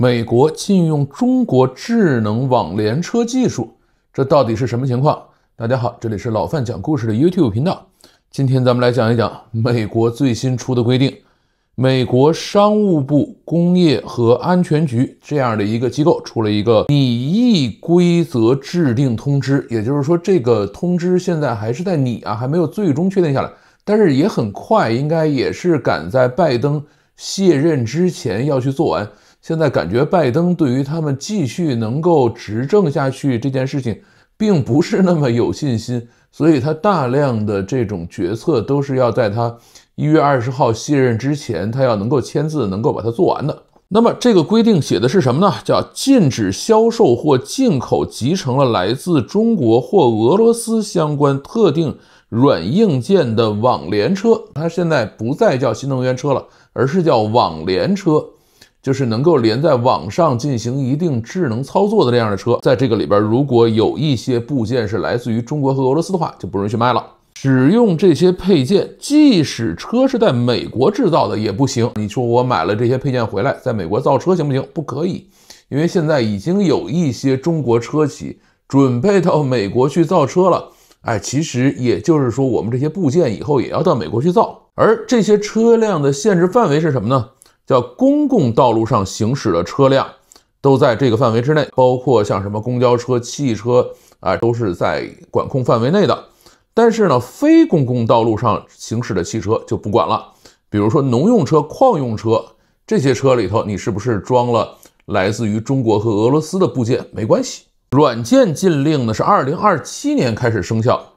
美国禁用中国智能网联车技术，这到底是什么情况？大家好，这里是老范讲故事的 YouTube 频道。今天咱们来讲一讲美国最新出的规定。美国商务部工业和安全局这样的一个机构出了一个拟议规则制定通知，也就是说，这个通知现在还是在拟啊，还没有最终确定下来。但是也很快，应该也是赶在拜登卸任之前要去做完。现在感觉拜登对于他们继续能够执政下去这件事情，并不是那么有信心，所以他大量的这种决策都是要在他一月二十号卸任之前，他要能够签字，能够把它做完的。那么这个规定写的是什么呢？叫禁止销售或进口集成了来自中国或俄罗斯相关特定软硬件的网联车。它现在不再叫新能源车了，而是叫网联车。就是能够连在网上进行一定智能操作的这样的车，在这个里边，如果有一些部件是来自于中国和俄罗斯的话，就不允许卖了。使用这些配件，即使车是在美国制造的也不行。你说我买了这些配件回来，在美国造车行不行？不可以，因为现在已经有一些中国车企准备到美国去造车了。哎，其实也就是说，我们这些部件以后也要到美国去造。而这些车辆的限制范围是什么呢？叫公共道路上行驶的车辆，都在这个范围之内，包括像什么公交车、汽车啊，都是在管控范围内的。但是呢，非公共道路上行驶的汽车就不管了。比如说农用车、矿用车这些车里头，你是不是装了来自于中国和俄罗斯的部件？没关系。软件禁令呢是二零二七年开始生效，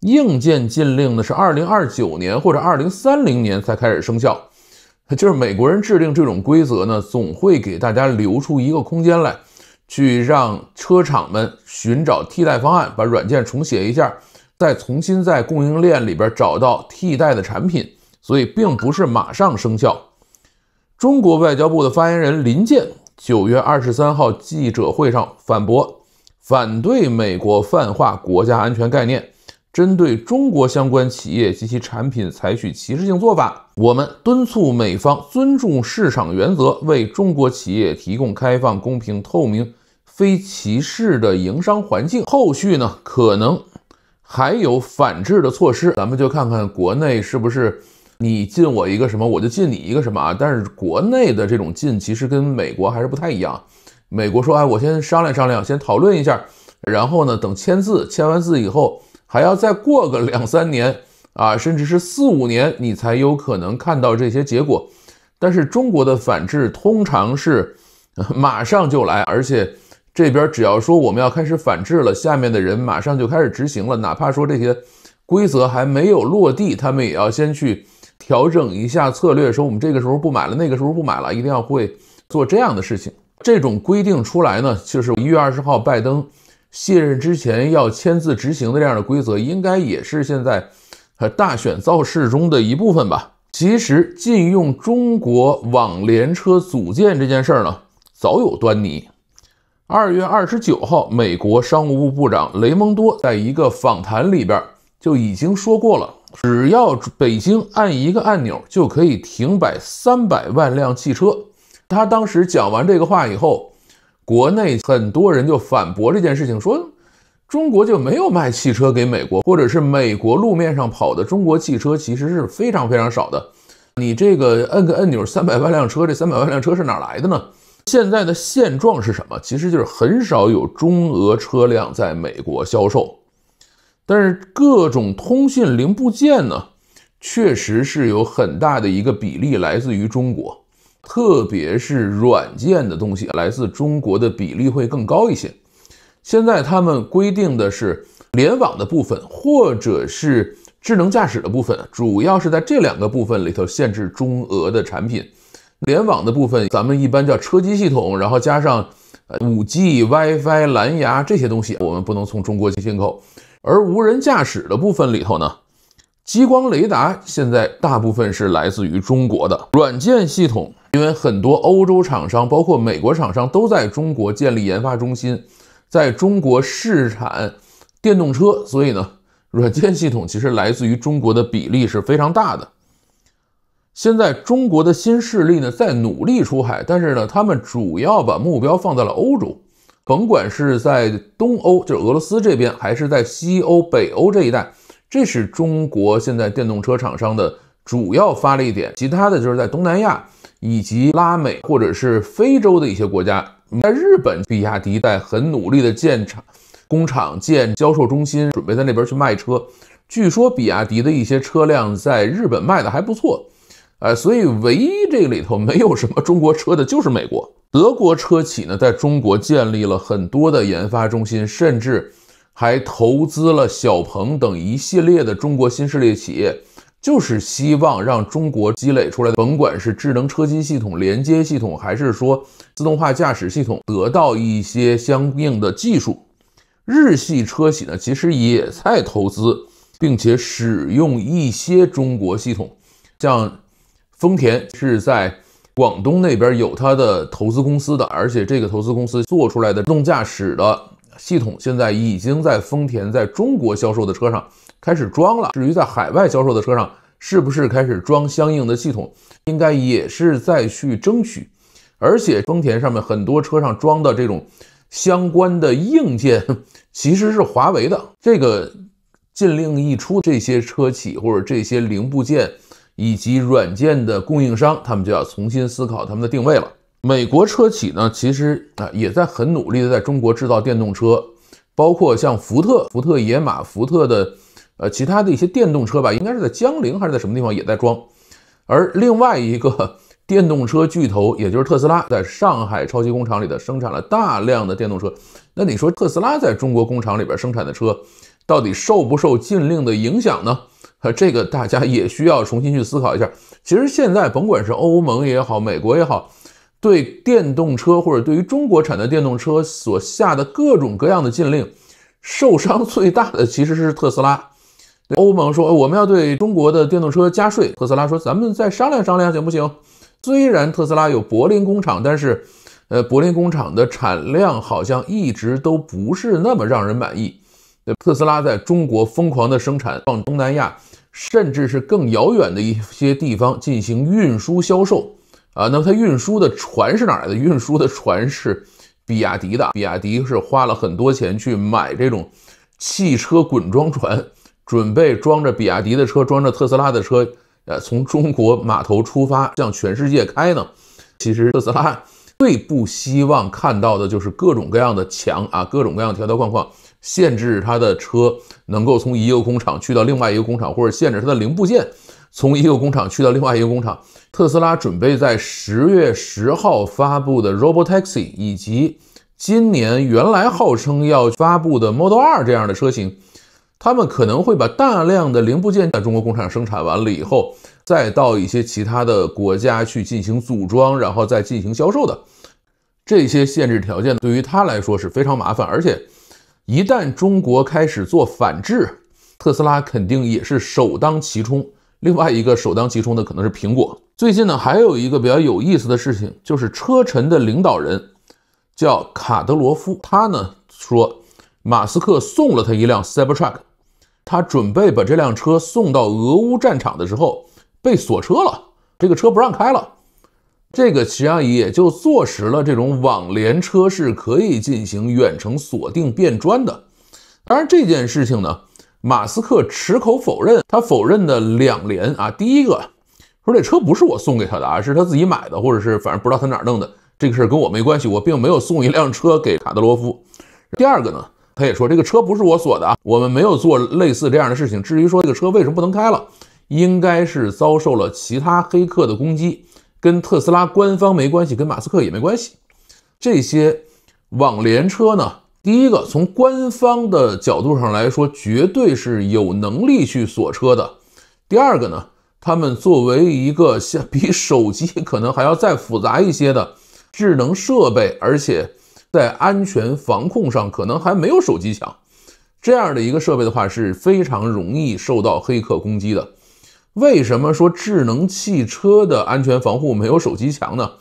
硬件禁令呢是二零二九年或者二零三零年才开始生效。就是美国人制定这种规则呢，总会给大家留出一个空间来，去让车厂们寻找替代方案，把软件重写一下，再重新在供应链里边找到替代的产品。所以，并不是马上生效。中国外交部的发言人林健九月二十三号记者会上反驳，反对美国泛化国家安全概念。针对中国相关企业及其产品采取歧视性做法，我们敦促美方尊重市场原则，为中国企业提供开放、公平、透明、非歧视的营商环境。后续呢，可能还有反制的措施，咱们就看看国内是不是你禁我一个什么，我就禁你一个什么啊？但是国内的这种禁其实跟美国还是不太一样。美国说，哎，我先商量商量，先讨论一下，然后呢，等签字签完字以后。还要再过个两三年啊，甚至是四五年，你才有可能看到这些结果。但是中国的反制通常是马上就来，而且这边只要说我们要开始反制了，下面的人马上就开始执行了。哪怕说这些规则还没有落地，他们也要先去调整一下策略，说我们这个时候不买了，那个时候不买了，一定要会做这样的事情。这种规定出来呢，就是一月二十号，拜登。卸任之前要签字执行的这样的规则，应该也是现在大选造势中的一部分吧？其实禁用中国网联车组件这件事呢，早有端倪。二月二十九号，美国商务部部长雷蒙多在一个访谈里边就已经说过了，只要北京按一个按钮，就可以停摆三百万辆汽车。他当时讲完这个话以后。国内很多人就反驳这件事情，说中国就没有卖汽车给美国，或者是美国路面上跑的中国汽车其实是非常非常少的。你这个按个按钮三百万辆车，这三百万辆车是哪来的呢？现在的现状是什么？其实就是很少有中俄车辆在美国销售，但是各种通讯零部件呢，确实是有很大的一个比例来自于中国。特别是软件的东西，来自中国的比例会更高一些。现在他们规定的是联网的部分，或者是智能驾驶的部分，主要是在这两个部分里头限制中俄的产品。联网的部分，咱们一般叫车机系统，然后加上五 G、WiFi、蓝牙这些东西，我们不能从中国进进口。而无人驾驶的部分里头呢？激光雷达现在大部分是来自于中国的软件系统，因为很多欧洲厂商，包括美国厂商都在中国建立研发中心，在中国试产电动车，所以呢，软件系统其实来自于中国的比例是非常大的。现在中国的新势力呢在努力出海，但是呢，他们主要把目标放在了欧洲，甭管是在东欧，就是俄罗斯这边，还是在西欧、北欧这一带。这是中国现在电动车厂商的主要发力点，其他的就是在东南亚以及拉美或者是非洲的一些国家。在日本，比亚迪在很努力的建厂、工厂、建销售中心，准备在那边去卖车。据说比亚迪的一些车辆在日本卖的还不错，呃，所以唯一这里头没有什么中国车的就是美国。德国车企呢，在中国建立了很多的研发中心，甚至。还投资了小鹏等一系列的中国新势力企业，就是希望让中国积累出来的，甭管是智能车机系统、连接系统，还是说自动化驾驶系统，得到一些相应的技术。日系车企呢，其实也在投资，并且使用一些中国系统，像丰田是在广东那边有它的投资公司的，而且这个投资公司做出来的自动驾驶的。系统现在已经在丰田在中国销售的车上开始装了。至于在海外销售的车上是不是开始装相应的系统，应该也是在去争取。而且丰田上面很多车上装的这种相关的硬件其实是华为的。这个禁令一出，这些车企或者这些零部件以及软件的供应商，他们就要重新思考他们的定位了。美国车企呢，其实啊也在很努力的在中国制造电动车，包括像福特、福特野马、福特的呃其他的一些电动车吧，应该是在江铃还是在什么地方也在装。而另外一个电动车巨头，也就是特斯拉，在上海超级工厂里的生产了大量的电动车。那你说特斯拉在中国工厂里边生产的车，到底受不受禁令的影响呢？呃，这个大家也需要重新去思考一下。其实现在甭管是欧盟也好，美国也好。对电动车或者对于中国产的电动车所下的各种各样的禁令，受伤最大的其实是特斯拉。欧盟说我们要对中国的电动车加税，特斯拉说咱们再商量商量行不行？虽然特斯拉有柏林工厂，但是，呃，柏林工厂的产量好像一直都不是那么让人满意。特斯拉在中国疯狂的生产，往东南亚甚至是更遥远的一些地方进行运输销售。啊，那么它运输的船是哪儿的？运输的船是比亚迪的。比亚迪是花了很多钱去买这种汽车滚装船，准备装着比亚迪的车，装着特斯拉的车，呃，从中国码头出发，向全世界开呢。其实特斯拉最不希望看到的就是各种各样的墙啊，各种各样条条框框限制它的车能够从一个工厂去到另外一个工厂，或者限制它的零部件。从一个工厂去到另外一个工厂，特斯拉准备在十月十号发布的 Robo Taxi，以及今年原来号称要发布的 Model 二这样的车型，他们可能会把大量的零部件在中国工厂生产完了以后，再到一些其他的国家去进行组装，然后再进行销售的。这些限制条件对于他来说是非常麻烦，而且一旦中国开始做反制，特斯拉肯定也是首当其冲。另外一个首当其冲的可能是苹果。最近呢，还有一个比较有意思的事情，就是车臣的领导人叫卡德罗夫，他呢说，马斯克送了他一辆 Cybertruck，他准备把这辆车送到俄乌战场的时候被锁车了，这个车不让开了。这个实际上也就坐实了这种网联车是可以进行远程锁定变砖的。当然这件事情呢。马斯克矢口否认，他否认的两连啊，第一个说这车不是我送给他的啊，是他自己买的，或者是反正不知道他哪儿弄的，这个事儿跟我没关系，我并没有送一辆车给卡德罗夫。第二个呢，他也说这个车不是我锁的啊，我们没有做类似这样的事情。至于说这个车为什么不能开了，应该是遭受了其他黑客的攻击，跟特斯拉官方没关系，跟马斯克也没关系。这些网联车呢？第一个，从官方的角度上来说，绝对是有能力去锁车的。第二个呢，他们作为一个像比手机可能还要再复杂一些的智能设备，而且在安全防控上可能还没有手机强。这样的一个设备的话，是非常容易受到黑客攻击的。为什么说智能汽车的安全防护没有手机强呢？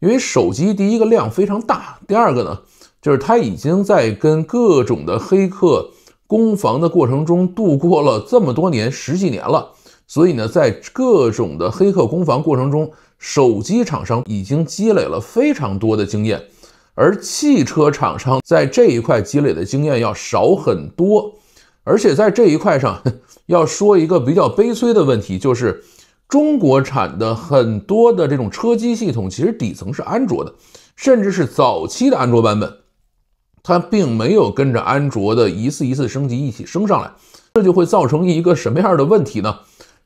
因为手机第一个量非常大，第二个呢？就是他已经在跟各种的黑客攻防的过程中度过了这么多年，十几年了。所以呢，在各种的黑客攻防过程中，手机厂商已经积累了非常多的经验，而汽车厂商在这一块积累的经验要少很多。而且在这一块上，要说一个比较悲催的问题，就是中国产的很多的这种车机系统，其实底层是安卓的，甚至是早期的安卓版本。它并没有跟着安卓的一次一次升级一起升上来，这就会造成一个什么样的问题呢？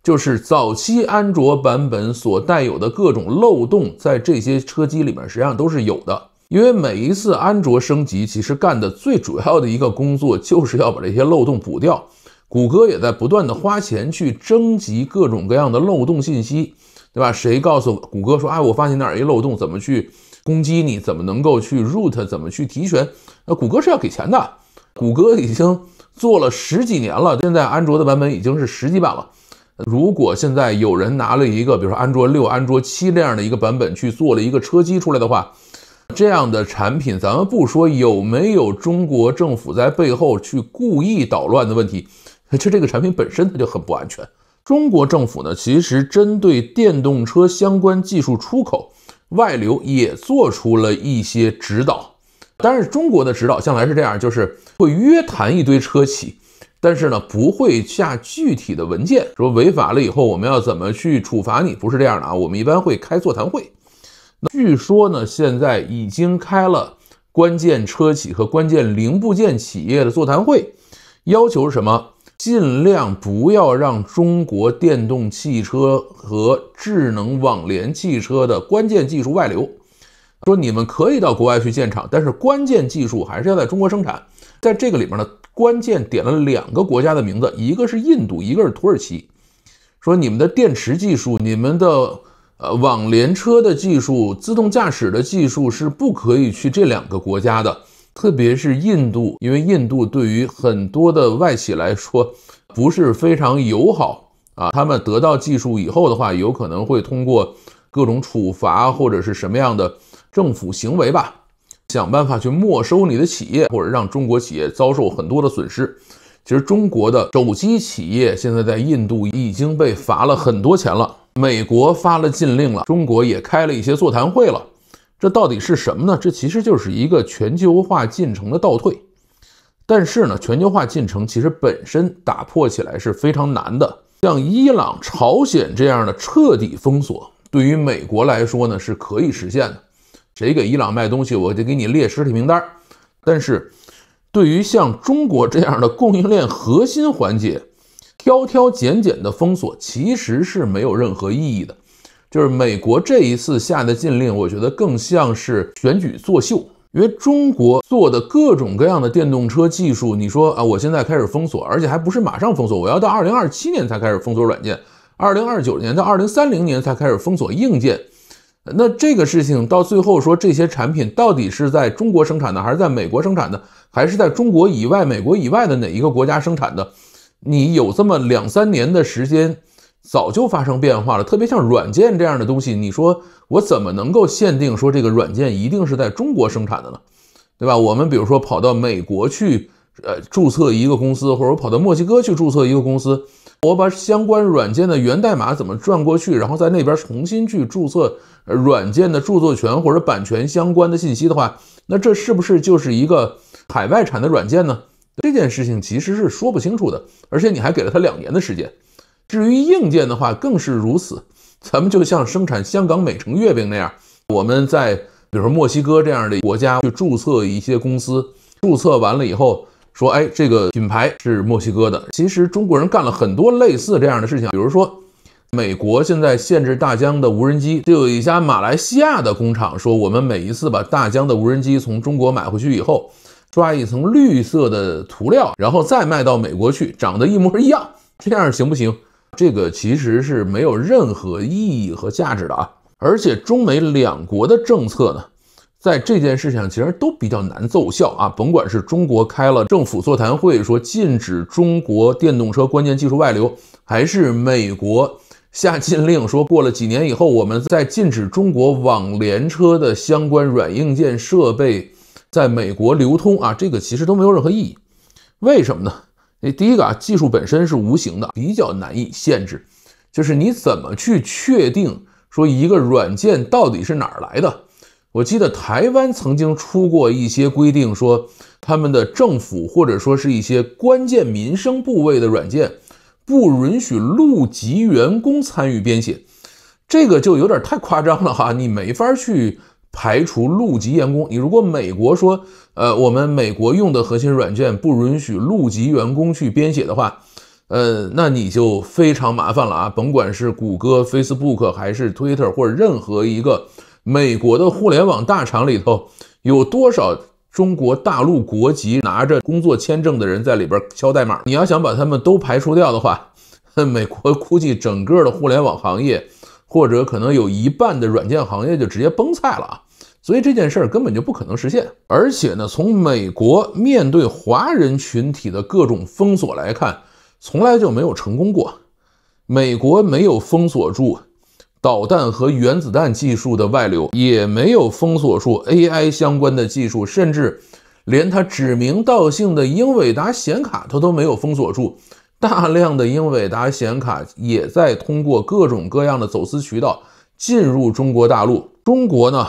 就是早期安卓版本所带有的各种漏洞，在这些车机里面实际上都是有的。因为每一次安卓升级，其实干的最主要的一个工作就是要把这些漏洞补掉。谷歌也在不断的花钱去征集各种各样的漏洞信息，对吧？谁告诉谷歌说，哎，我发现那儿一漏洞，怎么去？攻击你怎么能够去 root 怎么去提权？那谷歌是要给钱的。谷歌已经做了十几年了，现在安卓的版本已经是十几版了。如果现在有人拿了一个，比如说安卓六、安卓七这样的一个版本去做了一个车机出来的话，这样的产品，咱们不说有没有中国政府在背后去故意捣乱的问题，就这个产品本身它就很不安全。中国政府呢，其实针对电动车相关技术出口外流也做出了一些指导。但是中国的指导向来是这样，就是会约谈一堆车企，但是呢不会下具体的文件说违法了以后我们要怎么去处罚你，不是这样的啊。我们一般会开座谈会。据说呢现在已经开了关键车企和关键零部件企业的座谈会，要求是什么？尽量不要让中国电动汽车和智能网联汽车的关键技术外流。说你们可以到国外去建厂，但是关键技术还是要在中国生产。在这个里面呢，关键点了两个国家的名字，一个是印度，一个是土耳其。说你们的电池技术、你们的呃网联车的技术、自动驾驶的技术是不可以去这两个国家的。特别是印度，因为印度对于很多的外企来说不是非常友好啊。他们得到技术以后的话，有可能会通过各种处罚或者是什么样的政府行为吧，想办法去没收你的企业，或者让中国企业遭受很多的损失。其实中国的手机企业现在在印度已经被罚了很多钱了，美国发了禁令了，中国也开了一些座谈会了。这到底是什么呢？这其实就是一个全球化进程的倒退。但是呢，全球化进程其实本身打破起来是非常难的。像伊朗、朝鲜这样的彻底封锁，对于美国来说呢是可以实现的。谁给伊朗卖东西，我就给你列实体名单。但是，对于像中国这样的供应链核心环节，挑挑拣拣的封锁其实是没有任何意义的。就是美国这一次下的禁令，我觉得更像是选举作秀。因为中国做的各种各样的电动车技术，你说啊，我现在开始封锁，而且还不是马上封锁，我要到二零二七年才开始封锁软件，二零二九年到二零三零年才开始封锁硬件。那这个事情到最后说这些产品到底是在中国生产的，还是在美国生产的，还是在中国以外、美国以外的哪一个国家生产的？你有这么两三年的时间。早就发生变化了，特别像软件这样的东西，你说我怎么能够限定说这个软件一定是在中国生产的呢？对吧？我们比如说跑到美国去，呃，注册一个公司，或者跑到墨西哥去注册一个公司，我把相关软件的源代码怎么转过去，然后在那边重新去注册软件的著作权或者版权相关的信息的话，那这是不是就是一个海外产的软件呢？这件事情其实是说不清楚的，而且你还给了他两年的时间。至于硬件的话，更是如此。咱们就像生产香港美城月饼那样，我们在比如说墨西哥这样的国家去注册一些公司，注册完了以后说，哎，这个品牌是墨西哥的。其实中国人干了很多类似这样的事情，比如说，美国现在限制大疆的无人机，就有一家马来西亚的工厂说，我们每一次把大疆的无人机从中国买回去以后，刷一层绿色的涂料，然后再卖到美国去，长得一模一样，这样行不行？这个其实是没有任何意义和价值的啊！而且中美两国的政策呢，在这件事情上其实都比较难奏效啊。甭管是中国开了政府座谈会说禁止中国电动车关键技术外流，还是美国下禁令说过了几年以后我们再禁止中国网联车的相关软硬件设备在美国流通啊，这个其实都没有任何意义。为什么呢？你第一个啊，技术本身是无形的，比较难以限制，就是你怎么去确定说一个软件到底是哪儿来的？我记得台湾曾经出过一些规定，说他们的政府或者说是一些关键民生部位的软件，不允许录籍员工参与编写，这个就有点太夸张了哈，你没法去。排除录级员工，你如果美国说，呃，我们美国用的核心软件不允许录级员工去编写的话，呃，那你就非常麻烦了啊！甭管是谷歌、Facebook 还是 Twitter 或者任何一个美国的互联网大厂里头，有多少中国大陆国籍拿着工作签证的人在里边敲代码？你要想把他们都排除掉的话，哼，美国估计整个的互联网行业。或者可能有一半的软件行业就直接崩菜了啊！所以这件事根本就不可能实现。而且呢，从美国面对华人群体的各种封锁来看，从来就没有成功过。美国没有封锁住导弹和原子弹技术的外流，也没有封锁住 AI 相关的技术，甚至连他指名道姓的英伟达显卡它都没有封锁住。大量的英伟达显卡也在通过各种各样的走私渠道进入中国大陆。中国呢，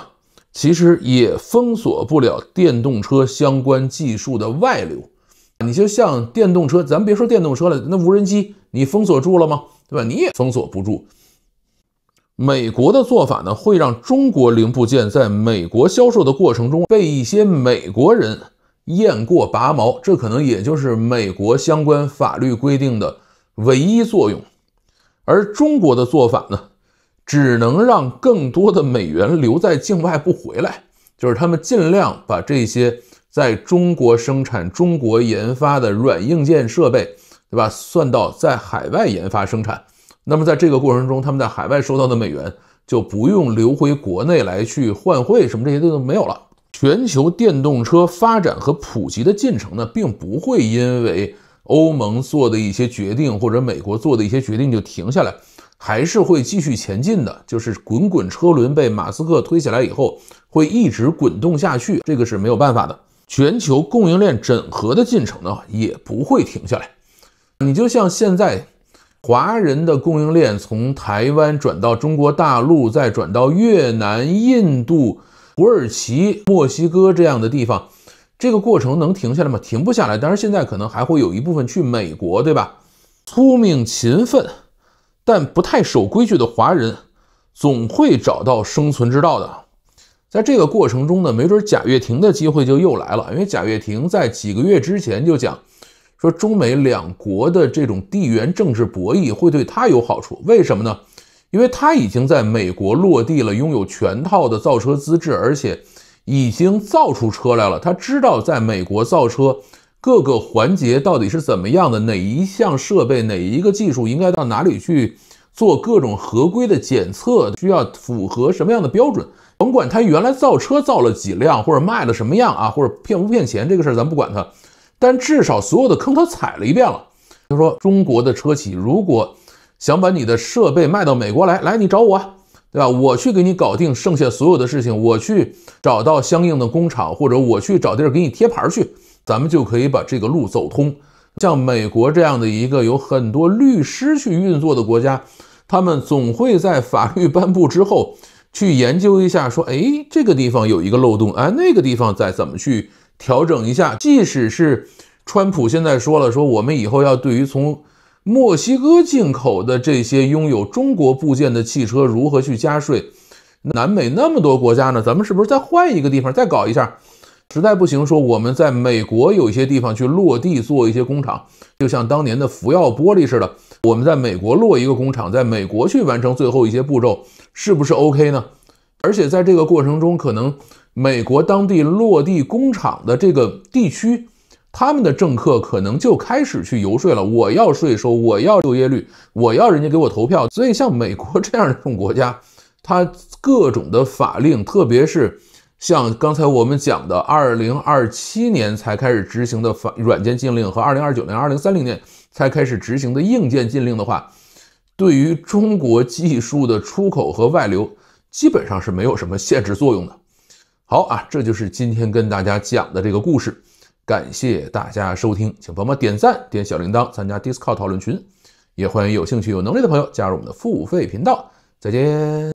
其实也封锁不了电动车相关技术的外流。你就像电动车，咱别说电动车了，那无人机你封锁住了吗？对吧？你也封锁不住。美国的做法呢，会让中国零部件在美国销售的过程中被一些美国人。雁过拔毛，这可能也就是美国相关法律规定的唯一作用。而中国的做法呢，只能让更多的美元留在境外不回来，就是他们尽量把这些在中国生产、中国研发的软硬件设备，对吧，算到在海外研发生产。那么在这个过程中，他们在海外收到的美元就不用留回国内来去换汇，什么这些都没有了。全球电动车发展和普及的进程呢，并不会因为欧盟做的一些决定或者美国做的一些决定就停下来，还是会继续前进的。就是滚滚车轮被马斯克推起来以后，会一直滚动下去，这个是没有办法的。全球供应链整合的进程呢，也不会停下来。你就像现在，华人的供应链从台湾转到中国大陆，再转到越南、印度。土耳其、墨西哥这样的地方，这个过程能停下来吗？停不下来。当然，现在可能还会有一部分去美国，对吧？聪明、勤奋，但不太守规矩的华人，总会找到生存之道的。在这个过程中呢，没准贾跃亭的机会就又来了。因为贾跃亭在几个月之前就讲说，中美两国的这种地缘政治博弈会对他有好处。为什么呢？因为他已经在美国落地了，拥有全套的造车资质，而且已经造出车来了。他知道在美国造车各个环节到底是怎么样的，哪一项设备、哪一个技术应该到哪里去做各种合规的检测，需要符合什么样的标准。甭管他原来造车造了几辆，或者卖了什么样啊，或者骗不骗钱这个事儿咱不管他，但至少所有的坑他踩了一遍了。他说：“中国的车企如果……”想把你的设备卖到美国来，来你找我，对吧？我去给你搞定剩下所有的事情，我去找到相应的工厂，或者我去找地儿给你贴牌去，咱们就可以把这个路走通。像美国这样的一个有很多律师去运作的国家，他们总会在法律颁布之后去研究一下，说，哎，这个地方有一个漏洞，哎，那个地方再怎么去调整一下。即使是川普现在说了，说我们以后要对于从墨西哥进口的这些拥有中国部件的汽车如何去加税？南美那么多国家呢？咱们是不是再换一个地方再搞一下？实在不行，说我们在美国有一些地方去落地做一些工厂，就像当年的福耀玻璃似的，我们在美国落一个工厂，在美国去完成最后一些步骤，是不是 OK 呢？而且在这个过程中，可能美国当地落地工厂的这个地区。他们的政客可能就开始去游说了，我要税收，我要就业率，我要人家给我投票。所以，像美国这样一种国家，它各种的法令，特别是像刚才我们讲的，二零二七年才开始执行的法软件禁令，和二零二九年、二零三零年才开始执行的硬件禁令的话，对于中国技术的出口和外流，基本上是没有什么限制作用的。好啊，这就是今天跟大家讲的这个故事。感谢大家收听，请帮忙点赞、点小铃铛，参加 Discord 讨论群，也欢迎有兴趣、有能力的朋友加入我们的付费频道。再见。